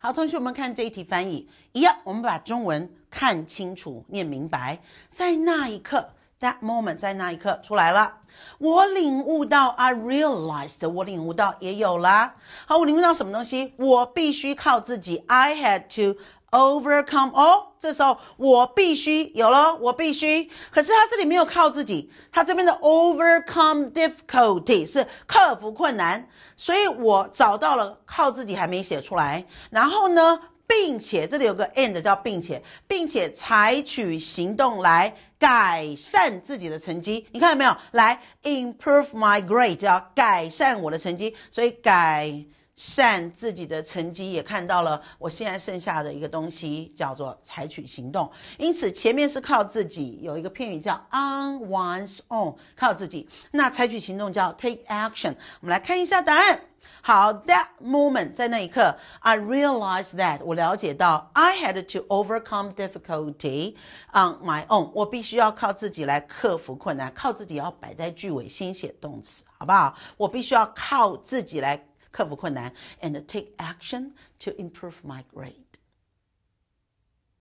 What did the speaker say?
好，同学，我们看这一题翻译。一样，我们把中文看清楚，念明白。在那一刻，that moment，在那一刻出来了。我领悟到，I realized，我领悟到，也有啦。好，我领悟到什么东西？我必须靠自己，I had to。Overcome all，这时候我必须有了，我必须。可是他这里没有靠自己，他这边的 overcome difficulty 是克服困难，所以我找到了靠自己还没写出来。然后呢，并且这里有个 and 叫并且，并且采取行动来改善自己的成绩。你看到没有？来 improve my grade 叫改善我的成绩，所以改。善自己的成绩也看到了，我现在剩下的一个东西叫做采取行动。因此前面是靠自己，有一个片语叫 on one's own，靠自己。那采取行动叫 take action。我们来看一下答案。好，that moment，在那一刻，I realized that 我了解到 I had to overcome difficulty on my own。我必须要靠自己来克服困难，靠自己要摆在句尾，先写动词，好不好？我必须要靠自己来。and take action to improve my grade.